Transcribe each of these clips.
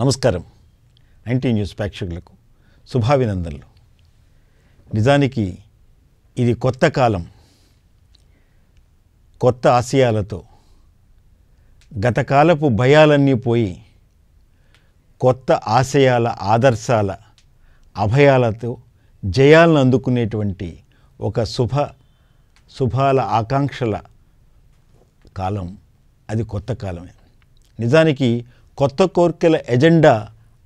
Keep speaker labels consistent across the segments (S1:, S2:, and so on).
S1: నమస్కారం NT news ప్రేక్షకులకు శుభాభినందనలు నిజానికి ఇది కొత్త కాలం కొత్త ఆశయాలతో గతకాలపు భయాలన్నీ పోయి కొత్త ఆశయాల ఆదర్శాల అభయాలతో జయాలను అందుకునేటువంటి ఒక శుభ శుభాల ఆకాంక్షల కాలం అది కొత్త కాలమే నిజానికి కొత్త కోర్కెల ఎజెండా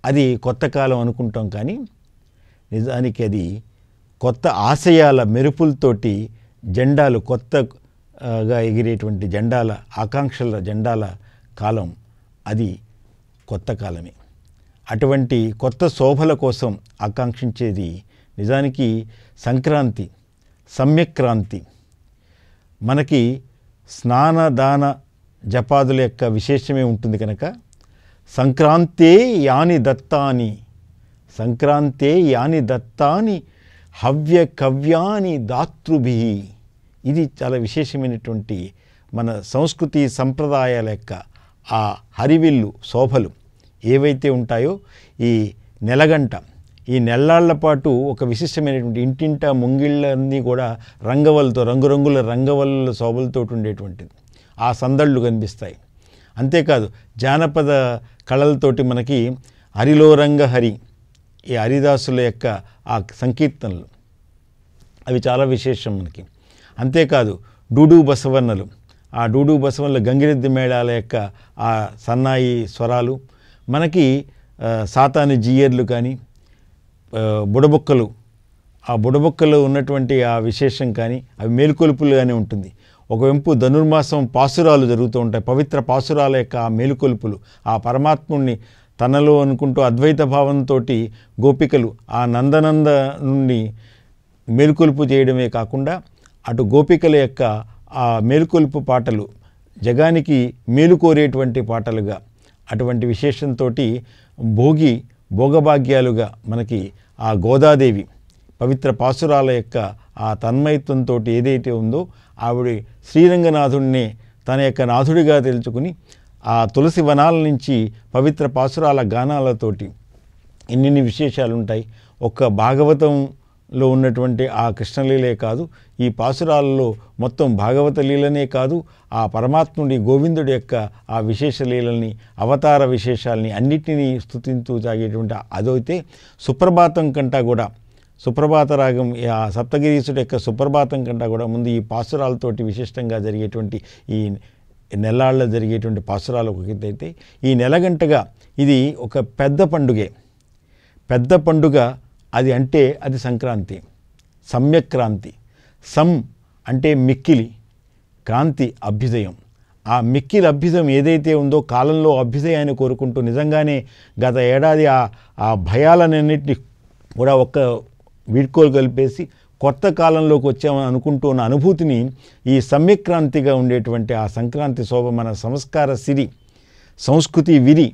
S1: అది కొత్త కాలం అనుకుంటాం కానీ నిజానికి అది కొత్త ఆశయాల మెరుపులతోటి జెండాలు కొత్తగా ఎగిరేటువంటి జెండాల ఆకాంక్షల జెండాల కాలం అది కొత్త కాలమే అటువంటి కొత్త శోభల కోసం ఆకాంక్షించేది నిజానికి సంక్రాంతి సమ్యక్రాంతి మనకి స్నాన దాన జపాదుల యొక్క విశేషమే ఉంటుంది కనుక సంక్రాంతే యాని దత్తాని సంక్రాంతే యాని దత్తాని హవ్య కవ్యాని దాతృభి ఇది చాలా విశేషమైనటువంటి మన సంస్కృతి సంప్రదాయాల యొక్క ఆ హరివిల్లు శోభలు ఏవైతే ఉంటాయో ఈ నెలగంట ఈ నెల్లాళ్ల పాటు ఒక విశిష్టమైనటువంటి ఇంటింట ముంగిళ్ళన్నీ కూడా రంగవల్లతో రంగురంగుల రంగవల్ల శోభలతో ఉండేటువంటిది ఆ సందళ్ళు కనిపిస్తాయి అంతేకాదు జానపద కళలతోటి మనకి హరిలోరంగ హరి ఈ హరిదాసుల యొక్క ఆ సంకీర్తనలు అవి చాలా విశేషం మనకి అంతేకాదు డూడు బసవన్నలు ఆ డూడు బసవర్ణలు గంగిరెద్ది మేళాల యొక్క ఆ సన్నాయి స్వరాలు మనకి సాతాని జీయర్లు కానీ బుడబొక్కలు ఆ బుడబొక్కలు ఉన్నటువంటి ఆ విశేషం కానీ అవి మేలుకొలుపులుగానే ఉంటుంది వెంపు ధనుర్మాసం పాసురాలు జరుగుతూ ఉంటాయి పవిత్ర పాసురాల యొక్క మేలుకొలుపులు ఆ పరమాత్ముణ్ణి తనలో అనుకుంటూ అద్వైత భావంతో గోపికలు ఆ నందనంద నుండి మేలుకొలుపు చేయడమే కాకుండా అటు గోపికల యొక్క ఆ మేలుకొలుపు పాటలు జగానికి మేలు కోరేటువంటి పాటలుగా అటువంటి విశేషంతో భోగి భోగభాగ్యాలుగా మనకి ఆ గోదాదేవి పవిత్ర పాసురాల యొక్క ఆ తన్మయత్వంతో ఏదైతే ఉందో ఆవిడ శ్రీరంగనాథుడిని తన యొక్క నాథుడిగా తెలుసుకుని ఆ తులసి వనాల నుంచి పవిత్ర పాసురాల గానాలతోటి ఎన్నెన్ని విశేషాలు ఉంటాయి ఒక్క భాగవతం లో ఉన్నటువంటి ఆ కృష్ణలీలే కాదు ఈ పాసురాలలో మొత్తం భాగవత లీలనే కాదు ఆ పరమాత్ముడి గోవిందుడి యొక్క ఆ విశేష లీలని అవతార విశేషాలని అన్నిటినీ స్థుతింతూ సాగేటువంటి అదైతే సుప్రభాతం కంటా కూడా సుప్రభాత రాగం ఆ సప్తగిరీసుడు యొక్క సుప్రభాతం కంటే కూడా ముందు ఈ పాసురాలతోటి విశిష్టంగా జరిగేటువంటి ఈ నెలాళ్ళ జరిగేటువంటి పాసురాలు ఒకటైతే ఈ నెలగంటగా ఇది ఒక పెద్ద పండుగే పెద్ద పండుగ అది అంటే అది సంక్రాంతి సమ్యక్రాంతి సమ్ అంటే మిక్కిలి క్రాంతి అభ్యుదయం ఆ మిక్కిలి అభ్యుదయం ఏదైతే ఉందో కాలంలో అభ్యుదయాన్ని కోరుకుంటూ నిజంగానే గత ఏడాది ఆ ఆ భయాలన్నింటినీ కూడా ఒక్క వీడ్కోలు కలిపేసి కొత్త కాలంలోకి వచ్చామని అనుకుంటున్న అనుభూతిని ఈ సమ్యక్రాంతిగా ఉండేటువంటి ఆ సంక్రాంతి శోభ మన సంస్కార సిరి సంస్కృతి విరి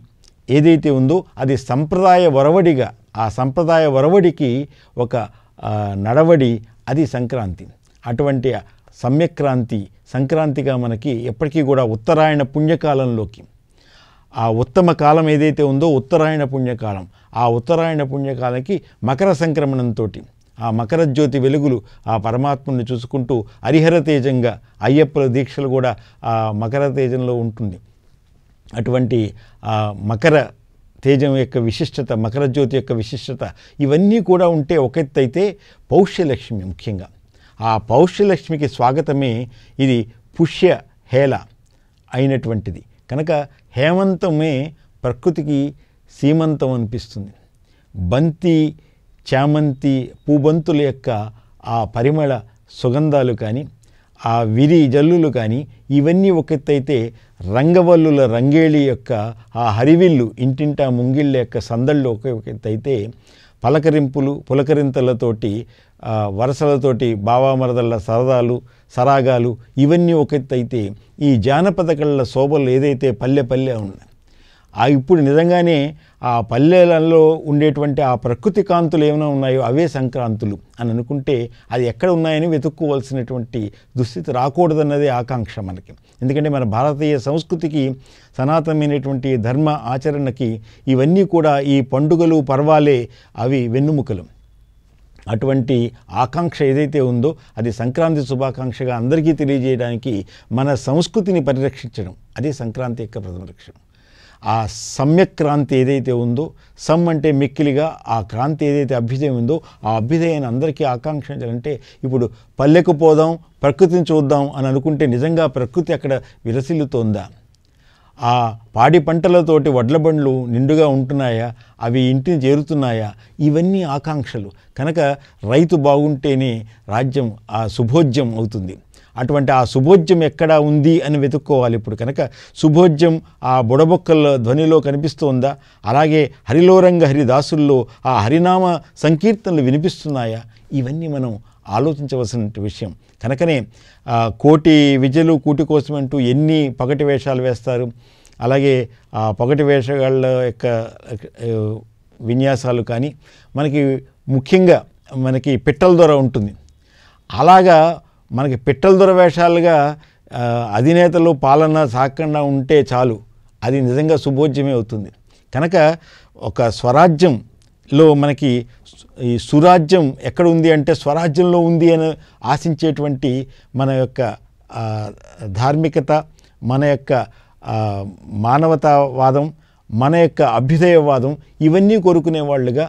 S1: ఏదైతే ఉందో అది సంప్రదాయ వరవడిగా ఆ సంప్రదాయ వరవడికి ఒక నడవడి అది సంక్రాంతి అటువంటి సమ్యక్రాంతి సంక్రాంతిగా మనకి ఎప్పటికీ కూడా ఉత్తరాయణ పుణ్యకాలంలోకి ఆ ఉత్తమ కాలం ఏదైతే ఉందో ఉత్తరాయణ పుణ్యకాలం ఆ ఉత్తరాయణ పుణ్యకాలకి మకర సంక్రమణంతో ఆ మకర జ్యోతి వెలుగులు ఆ పరమాత్మని చూసుకుంటూ హరిహర తేజంగా అయ్యప్పల దీక్షలు కూడా ఆ మకర తేజంలో ఉంటుంది అటువంటి ఆ మకర తేజం యొక్క విశిష్టత మకర జ్యోతి యొక్క విశిష్టత ఇవన్నీ కూడా ఉంటే ఒక ఒకెత్తైతే పౌష్యలక్ష్మి ముఖ్యంగా ఆ పౌష్యలక్ష్మికి స్వాగతమే ఇది పుష్య హేళ అయినటువంటిది కనుక హేమంతమే ప్రకృతికి సీమంతం అనిపిస్తుంది బంతి చామంతి పూబంతుల యొక్క ఆ పరిమళ సుగంధాలు కానీ ఆ విరి జల్లులు కానీ ఇవన్నీ ఒకతైతే రంగవల్లుల రంగేళి యొక్క ఆ హరివిల్లు ఇంటింటా ముంగిళ్ళ యొక్క సందళ్ళు ఒక ఒకతైతే పలకరింపులు పులకరింతలతోటి వరసలతోటి బావామరదళ్ళ సరదాలు సరాగాలు ఇవన్నీ ఒకతైతే ఈ జానపద కళ్ళ శోభలు ఏదైతే పల్లె పల్లె ఉన్నాయి ఆ ఇప్పుడు నిజంగానే ఆ పల్లెలలో ఉండేటువంటి ఆ ప్రకృతి కాంతులు ఏమైనా ఉన్నాయో అవే సంక్రాంతులు అని అనుకుంటే అది ఎక్కడ ఉన్నాయని వెతుక్కోవాల్సినటువంటి దుస్థితి రాకూడదన్నదే ఆకాంక్ష మనకి ఎందుకంటే మన భారతీయ సంస్కృతికి సనాతనమైనటువంటి ధర్మ ఆచరణకి ఇవన్నీ కూడా ఈ పండుగలు పర్వాలే అవి వెన్నుముకలు అటువంటి ఆకాంక్ష ఏదైతే ఉందో అది సంక్రాంతి శుభాకాంక్షగా అందరికీ తెలియజేయడానికి మన సంస్కృతిని పరిరక్షించడం అదే సంక్రాంతి యొక్క ప్రథమ లక్ష్యం ఆ సమ్యక్రాంతి ఏదైతే ఉందో సమ్ అంటే మిక్కిలిగా ఆ క్రాంతి ఏదైతే అభ్యుదయం ఉందో ఆ అభ్యుదయాన్ని అందరికీ ఆకాంక్షించాలంటే ఇప్పుడు పల్లెకు పోదాం ప్రకృతిని చూద్దాం అని అనుకుంటే నిజంగా ప్రకృతి అక్కడ విరసిల్లుతోందా ఆ పాడి పంటలతోటి వడ్ల బండ్లు నిండుగా ఉంటున్నాయా అవి ఇంటిని చేరుతున్నాయా ఇవన్నీ ఆకాంక్షలు కనుక రైతు బాగుంటేనే రాజ్యం ఆ శుభోజ్యం అవుతుంది అటువంటి ఆ శుభోజ్యం ఎక్కడ ఉంది అని వెతుక్కోవాలి ఇప్పుడు కనుక శుభోజ్యం ఆ బుడబొక్కల ధ్వనిలో కనిపిస్తోందా అలాగే హరిలోరంగ హరిదాసుల్లో ఆ హరినామ సంకీర్తనలు వినిపిస్తున్నాయా ఇవన్నీ మనం ఆలోచించవలసిన విషయం కనుకనే కోటి విజయలు కూటి కోసం అంటూ ఎన్ని పగటి వేషాలు వేస్తారు అలాగే ఆ పగటి వేషగాళ్ళ యొక్క విన్యాసాలు కానీ మనకి ముఖ్యంగా మనకి పిట్టల ద్వారా ఉంటుంది అలాగా మనకి పిట్టల దురవేషాలుగా అధినేతలు పాలన సాగకుండా ఉంటే చాలు అది నిజంగా శుభోజ్యమే అవుతుంది కనుక ఒక స్వరాజ్యంలో మనకి ఈ సురాజ్యం ఎక్కడ ఉంది అంటే స్వరాజ్యంలో ఉంది అని ఆశించేటువంటి మన యొక్క ధార్మికత మన యొక్క మానవతావాదం మన యొక్క అభ్యుదయవాదం ఇవన్నీ కోరుకునే వాళ్ళుగా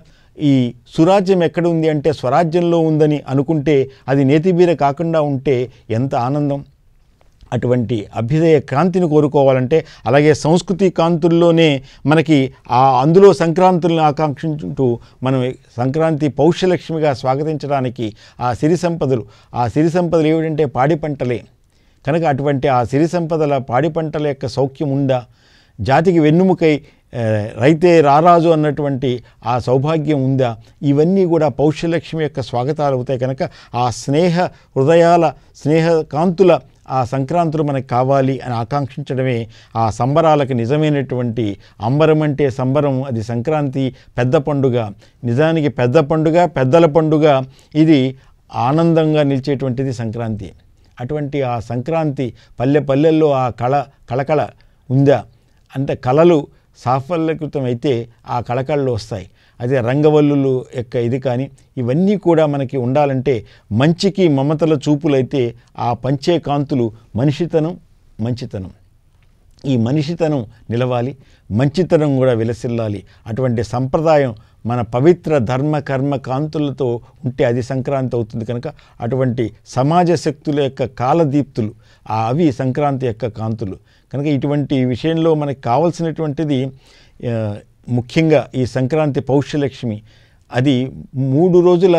S1: ఈ సురాజ్యం ఎక్కడ ఉంది అంటే స్వరాజ్యంలో ఉందని అనుకుంటే అది నేతిబీర కాకుండా ఉంటే ఎంత ఆనందం అటువంటి అభ్యుదయ క్రాంతిని కోరుకోవాలంటే అలాగే సంస్కృతి కాంతుల్లోనే మనకి ఆ అందులో సంక్రాంతులను ఆకాంక్షించుంటూ మనం సంక్రాంతి పౌష్యలక్ష్మిగా స్వాగతించడానికి ఆ సిరి సంపదలు ఆ సిరి సంపదలు ఏమిటంటే పాడి పంటలే కనుక అటువంటి ఆ సిరి సంపదల పాడి పంటల యొక్క సౌఖ్యం ఉందా జాతికి వెన్నుముకై రైతే రారాజు అన్నటువంటి ఆ సౌభాగ్యం ఉందా ఇవన్నీ కూడా పౌష్యలక్ష్మి యొక్క స్వాగతాలు అవుతాయి కనుక ఆ స్నేహ హృదయాల స్నేహ కాంతుల ఆ సంక్రాంతులు మనకు కావాలి అని ఆకాంక్షించడమే ఆ సంబరాలకు నిజమైనటువంటి అంబరం అంటే సంబరం అది సంక్రాంతి పెద్ద పండుగ నిజానికి పెద్ద పండుగ పెద్దల పండుగ ఇది ఆనందంగా నిలిచేటువంటిది సంక్రాంతి అటువంటి ఆ సంక్రాంతి పల్లె పల్లెల్లో ఆ కళ కళకళ ఉందా అంత కళలు సాఫల్యకృతమైతే అయితే ఆ కళకళలు వస్తాయి అదే రంగవల్లులు యొక్క ఇది కానీ ఇవన్నీ కూడా మనకి ఉండాలంటే మంచికి మమతల చూపులైతే ఆ పంచే కాంతులు మనిషితనం మంచితనం ఈ మనిషితనం నిలవాలి మంచితనం కూడా విలసిల్లాలి అటువంటి సంప్రదాయం మన పవిత్ర ధర్మ కర్మ కాంతులతో ఉంటే అది సంక్రాంతి అవుతుంది కనుక అటువంటి సమాజ శక్తుల యొక్క కాలదీప్తులు అవి సంక్రాంతి యొక్క కాంతులు కనుక ఇటువంటి విషయంలో మనకు కావలసినటువంటిది ముఖ్యంగా ఈ సంక్రాంతి పౌష్యలక్ష్మి అది మూడు రోజుల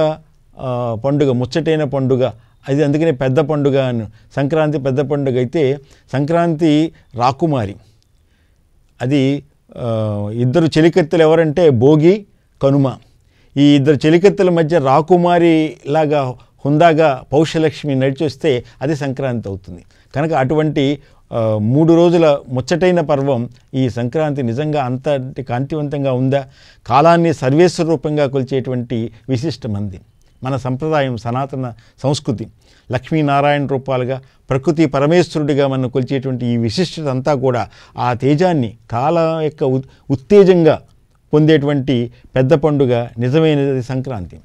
S1: పండుగ ముచ్చటైన పండుగ అది అందుకనే పెద్ద పండుగ అని సంక్రాంతి పెద్ద పండుగ అయితే సంక్రాంతి రాకుమారి అది ఇద్దరు చెలికత్తెలు ఎవరంటే భోగి కనుమ ఈ ఇద్దరు చెలికత్తెల మధ్య రాకుమారి లాగా హుందాగా పౌష్యలక్ష్మి నడిచొస్తే అది సంక్రాంతి అవుతుంది కనుక అటువంటి మూడు రోజుల ముచ్చటైన పర్వం ఈ సంక్రాంతి నిజంగా అంత కాంతివంతంగా ఉందా కాలాన్ని సర్వేశ్వర రూపంగా కొలిచేటువంటి విశిష్టమంది మన సంప్రదాయం సనాతన సంస్కృతి లక్ష్మీనారాయణ రూపాలుగా ప్రకృతి పరమేశ్వరుడిగా మనం కొలిచేటువంటి ఈ విశిష్టత అంతా కూడా ఆ తేజాన్ని కాల యొక్క ఉత్తేజంగా పొందేటువంటి పెద్ద పండుగ నిజమైనది సంక్రాంతి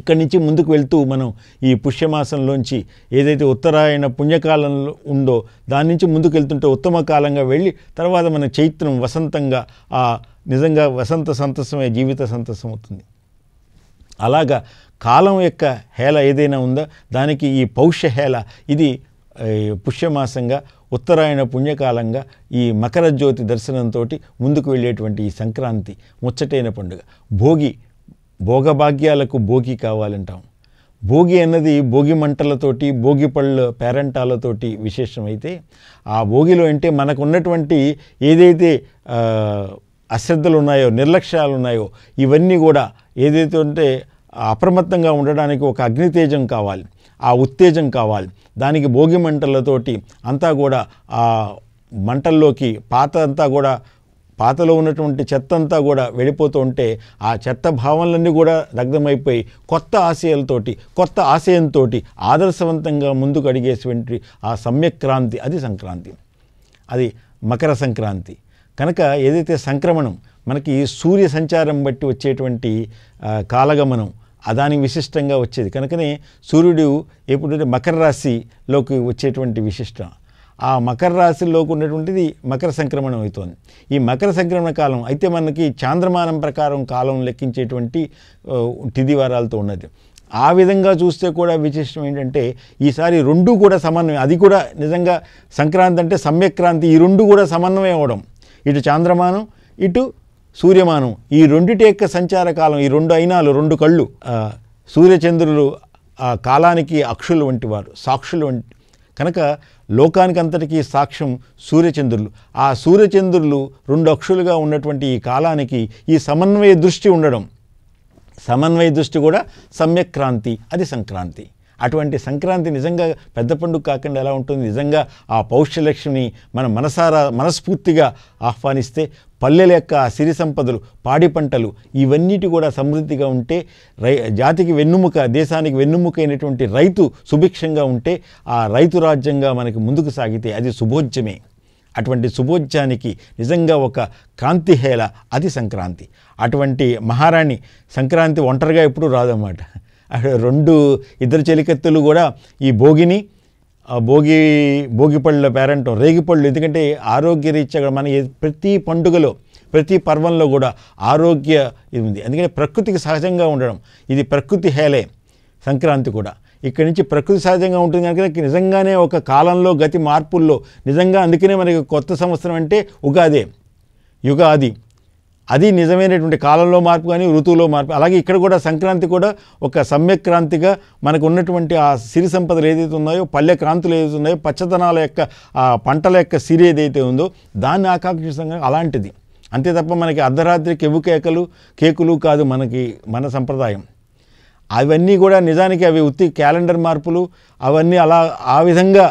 S1: ఇక్కడి నుంచి ముందుకు వెళ్తూ మనం ఈ పుష్యమాసంలోంచి ఏదైతే ఉత్తరాయణ పుణ్యకాలంలో ఉందో దాని నుంచి ముందుకు వెళ్తుంటే ఉత్తమ కాలంగా వెళ్ళి తర్వాత మన చైత్రం వసంతంగా ఆ నిజంగా వసంత సంతసమే జీవిత సంతసం అవుతుంది అలాగా కాలం యొక్క హేళ ఏదైనా ఉందో దానికి ఈ పౌష్య హేళ ఇది పుష్యమాసంగా ఉత్తరాయణ పుణ్యకాలంగా ఈ మకరజ్యోతి దర్శనంతో ముందుకు వెళ్ళేటువంటి ఈ సంక్రాంతి ముచ్చటైన పండుగ భోగి భోగభాగ్యాలకు భోగి కావాలంటాం భోగి అన్నది భోగి మంటలతోటి భోగి పళ్ళు పేరంటాలతోటి విశేషమైతే ఆ భోగిలో అంటే మనకు ఉన్నటువంటి ఏదైతే అశ్రద్ధలు ఉన్నాయో నిర్లక్ష్యాలు ఉన్నాయో ఇవన్నీ కూడా ఏదైతే ఉంటే అప్రమత్తంగా ఉండడానికి ఒక అగ్నితేజం కావాలి ఆ ఉత్తేజం కావాలి దానికి భోగి మంటలతోటి అంతా కూడా ఆ మంటల్లోకి పాత అంతా కూడా పాతలో ఉన్నటువంటి చెత్త అంతా కూడా వెళ్ళిపోతూ ఉంటే ఆ చెత్త భావనలన్నీ కూడా దగ్ధమైపోయి కొత్త ఆశయాలతోటి కొత్త ఆశయంతో ఆదర్శవంతంగా ముందుకు అడిగేసినటువంటి ఆ సమ్యక్రాంతి అది సంక్రాంతి అది మకర సంక్రాంతి కనుక ఏదైతే సంక్రమణం మనకి సూర్య సంచారం బట్టి వచ్చేటువంటి కాలగమనం అదానికి విశిష్టంగా వచ్చేది కనుకనే సూర్యుడు ఎప్పుడంటే మకర రాశిలోకి వచ్చేటువంటి విశిష్టం ఆ మకర రాశిలోకి ఉన్నటువంటిది మకర సంక్రమణం అవుతోంది ఈ మకర సంక్రమణ కాలం అయితే మనకి చాంద్రమానం ప్రకారం కాలం లెక్కించేటువంటి తిదివారాలతో వారాలతో ఉన్నది ఆ విధంగా చూస్తే కూడా విశిష్టం ఏంటంటే ఈసారి రెండు కూడా సమన్వయం అది కూడా నిజంగా సంక్రాంతి అంటే సమ్యక్రాంతి ఈ రెండు కూడా సమన్వయం అవ్వడం ఇటు చాంద్రమానం ఇటు సూర్యమానం ఈ రెండిటి యొక్క సంచార కాలం ఈ రెండు అయినాలు రెండు కళ్ళు సూర్యచంద్రులు ఆ కాలానికి అక్షులు వంటి వారు సాక్షులు వంటి కనుక లోకానికి అంతటికీ సాక్ష్యం సూర్యచంద్రులు ఆ సూర్యచంద్రులు రెండు అక్షులుగా ఉన్నటువంటి ఈ కాలానికి ఈ సమన్వయ దృష్టి ఉండడం సమన్వయ దృష్టి కూడా సమ్యక్రాంతి అది సంక్రాంతి అటువంటి సంక్రాంతి నిజంగా పెద్ద పండుగ కాకుండా ఎలా ఉంటుంది నిజంగా ఆ పౌష్యలక్ష్మిని మన మనసారా మనస్ఫూర్తిగా ఆహ్వానిస్తే పల్లెల యొక్క సిరి సంపదలు పాడి పంటలు ఇవన్నిటి కూడా సమృద్ధిగా ఉంటే రై జాతికి వెన్నుముక దేశానికి వెన్నుముక అయినటువంటి రైతు సుభిక్షంగా ఉంటే ఆ రైతు రాజ్యంగా మనకి ముందుకు సాగితే అది శుభోద్యమే అటువంటి శుభోద్యానికి నిజంగా ఒక కాంతిహేళ అది సంక్రాంతి అటువంటి మహారాణి సంక్రాంతి ఒంటరిగా ఎప్పుడూ రాదన్నమాట రెండు ఇద్దరు చెలికత్తులు కూడా ఈ భోగిని భోగి భోగి పళ్ళ పేరెంట్ రేగి పళ్ళు ఎందుకంటే ఆరోగ్యరీత్యా మన ప్రతి పండుగలో ప్రతి పర్వంలో కూడా ఆరోగ్య ఇది ఉంది ఎందుకంటే ప్రకృతికి సహజంగా ఉండడం ఇది ప్రకృతి హేలే సంక్రాంతి కూడా ఇక్కడి నుంచి ప్రకృతి సహజంగా ఉంటుంది కనుక నిజంగానే ఒక కాలంలో గతి మార్పుల్లో నిజంగా అందుకనే మనకి కొత్త సంవత్సరం అంటే ఉగాదే యుగాది అది నిజమైనటువంటి కాలంలో మార్పు కానీ ఋతువులో మార్పు అలాగే ఇక్కడ కూడా సంక్రాంతి కూడా ఒక సమ్యక్ క్రాంతిగా మనకు ఉన్నటువంటి ఆ సిరి సంపదలు ఏదైతే ఉన్నాయో పల్లె క్రాంతులు ఏదైతే ఉన్నాయో పచ్చదనాల యొక్క ఆ పంటల యొక్క సిరి ఏదైతే ఉందో దాన్ని ఆకాంక్షించగా అలాంటిది అంతే తప్ప మనకి అర్ధరాత్రి కెవ్వు కేకలు కేకులు కాదు మనకి మన సంప్రదాయం అవన్నీ కూడా నిజానికి అవి ఉత్తి క్యాలెండర్ మార్పులు అవన్నీ అలా ఆ విధంగా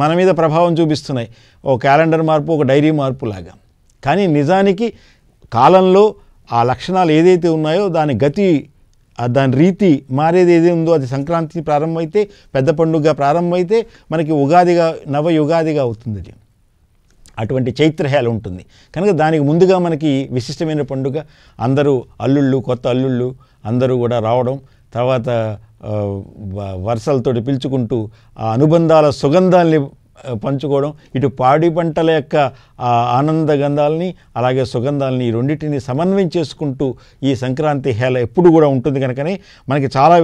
S1: మన మీద ప్రభావం చూపిస్తున్నాయి ఓ క్యాలెండర్ మార్పు ఒక డైరీ మార్పు లాగా కానీ నిజానికి కాలంలో ఆ లక్షణాలు ఏదైతే ఉన్నాయో దాని గతి దాని రీతి మారేది ఏది ఉందో అది సంక్రాంతి ప్రారంభమైతే పెద్ద పండుగ ప్రారంభమైతే మనకి ఉగాదిగా నవ యుగాదిగా అవుతుంది అది అటువంటి చైత్రహేళ ఉంటుంది కనుక దానికి ముందుగా మనకి విశిష్టమైన పండుగ అందరూ అల్లుళ్ళు కొత్త అల్లుళ్ళు అందరూ కూడా రావడం తర్వాత వరుసలతోటి పిలుచుకుంటూ ఆ అనుబంధాల సుగంధాల్ని పంచుకోవడం ఇటు పాడి పంటల యొక్క ఆనంద గంధాలని అలాగే సుగంధాలని ఈ రెండింటిని సమన్వయం చేసుకుంటూ ఈ సంక్రాంతి హేళ ఎప్పుడు కూడా ఉంటుంది కనుకనే మనకి చాలా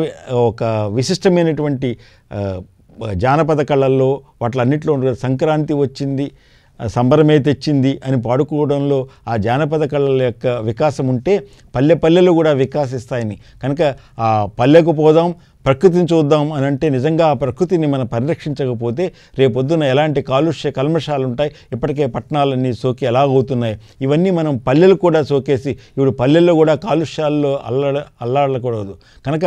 S1: ఒక విశిష్టమైనటువంటి జానపద కళల్లో వాటిలన్నింటిలో సంక్రాంతి వచ్చింది సంబరమే తెచ్చింది అని పాడుకోవడంలో ఆ జానపద కళల యొక్క వికాసం ఉంటే పల్లె పల్లెలు కూడా వికాసిస్తాయని కనుక ఆ పల్లెకు పోదాం ప్రకృతిని చూద్దాం అని అంటే నిజంగా ఆ ప్రకృతిని మనం పరిరక్షించకపోతే రేపొద్దున ఎలాంటి కాలుష్య కల్మషాలు ఉంటాయి ఇప్పటికే పట్టణాలన్నీ సోకి ఎలాగవుతున్నాయి ఇవన్నీ మనం పల్లెలు కూడా సోకేసి ఇప్పుడు పల్లెల్లో కూడా కాలుష్యాల్లో అల్లాడ అల్లాడకూడదు కనుక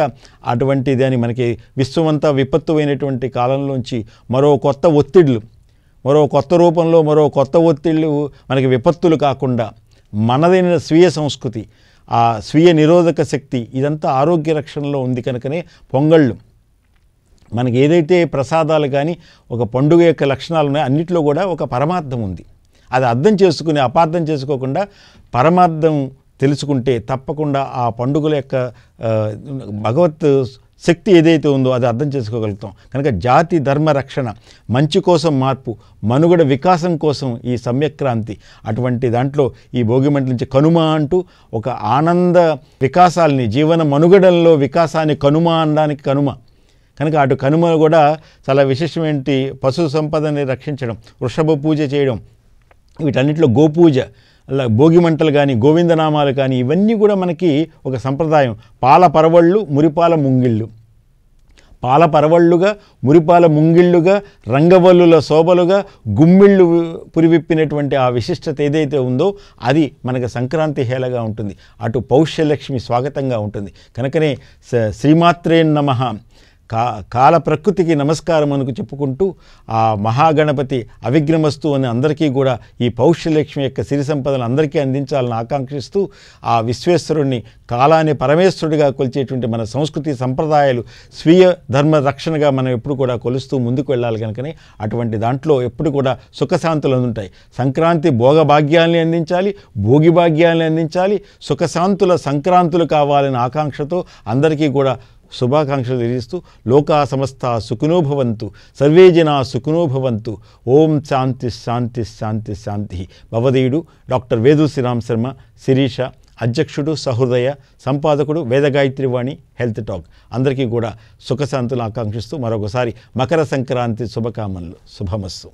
S1: అటువంటి దాని మనకి విశ్వమంతా విపత్తు అయినటువంటి కాలంలోంచి మరో కొత్త ఒత్తిళ్ళు మరో కొత్త రూపంలో మరో కొత్త ఒత్తిళ్ళు మనకి విపత్తులు కాకుండా మనదైన స్వీయ సంస్కృతి ఆ స్వీయ నిరోధక శక్తి ఇదంతా ఆరోగ్య రక్షణలో ఉంది కనుకనే పొంగళ్ళు మనకి ఏదైతే ప్రసాదాలు కానీ ఒక పండుగ యొక్క లక్షణాలు ఉన్నాయి అన్నింటిలో కూడా ఒక పరమార్థం ఉంది అది అర్థం చేసుకుని అపార్థం చేసుకోకుండా పరమార్థం తెలుసుకుంటే తప్పకుండా ఆ పండుగల యొక్క భగవత్ శక్తి ఏదైతే ఉందో అది అర్థం చేసుకోగలుగుతాం కనుక జాతి ధర్మ రక్షణ మంచి కోసం మార్పు మనుగడ వికాసం కోసం ఈ సమ్యక్రాంతి అటువంటి దాంట్లో ఈ భోగిమంటల నుంచి కనుమ అంటూ ఒక ఆనంద వికాసాల్ని జీవన మనుగడల్లో వికాసాన్ని కనుమ అనడానికి కనుమ కనుక అటు కనుమ కూడా చాలా విశేషమేంటి పశు సంపదని రక్షించడం వృషభ పూజ చేయడం వీటన్నిటిలో గోపూజ అలా భోగిమంటలు కానీ గోవిందనామాలు కానీ ఇవన్నీ కూడా మనకి ఒక సంప్రదాయం పాల పరవళ్ళు మురిపాల ముంగిళ్ళు పాల పరవళ్ళుగా మురిపాల ముంగిళ్ళుగా రంగవల్లుల శోభలుగా గుమ్మిళ్ళు పురివిప్పినటువంటి ఆ విశిష్టత ఏదైతే ఉందో అది మనకు సంక్రాంతి హేళగా ఉంటుంది అటు పౌష్యలక్ష్మి స్వాగతంగా ఉంటుంది కనుకనే శ్రీమాత్రే నమ కా కాల ప్రకృతికి నమస్కారం అనుకు చెప్పుకుంటూ ఆ మహాగణపతి అవిగ్రమస్తు అని అందరికీ కూడా ఈ పౌష్యలక్ష్మి యొక్క సిరి సంపదను అందరికీ అందించాలని ఆకాంక్షిస్తూ ఆ విశ్వేశ్వరుణ్ణి కాలాన్ని పరమేశ్వరుడిగా కొలిచేటువంటి మన సంస్కృతి సంప్రదాయాలు స్వీయ ధర్మ రక్షణగా మనం ఎప్పుడు కూడా కొలుస్తూ ముందుకు వెళ్ళాలి కనుకనే అటువంటి దాంట్లో ఎప్పుడు కూడా సుఖశాంతులు అందుంటాయి సంక్రాంతి భోగభాగ్యాల్ని అందించాలి భోగిభాగ్యాల్ని అందించాలి సుఖశాంతుల సంక్రాంతులు కావాలనే ఆకాంక్షతో అందరికీ కూడా శుభాకాంక్షలు తెలియజేస్తూ లోకా సమస్త సుఖినోభవంతు సర్వే జనా సుఖినోభవంతు ఓం శాంతి శాంతి శాంతి శాంతి భవదేయుడు డాక్టర్ వేదు శ్రీరామ్ శర్మ శిరీష అధ్యక్షుడు సహృదయ సంపాదకుడు వేదగాయత్రివాణి వాణి హెల్త్ టాక్ అందరికీ కూడా సుఖశాంతులు ఆకాంక్షిస్తూ మరొకసారి మకర సంక్రాంతి శుభకామనలు శుభమస్సు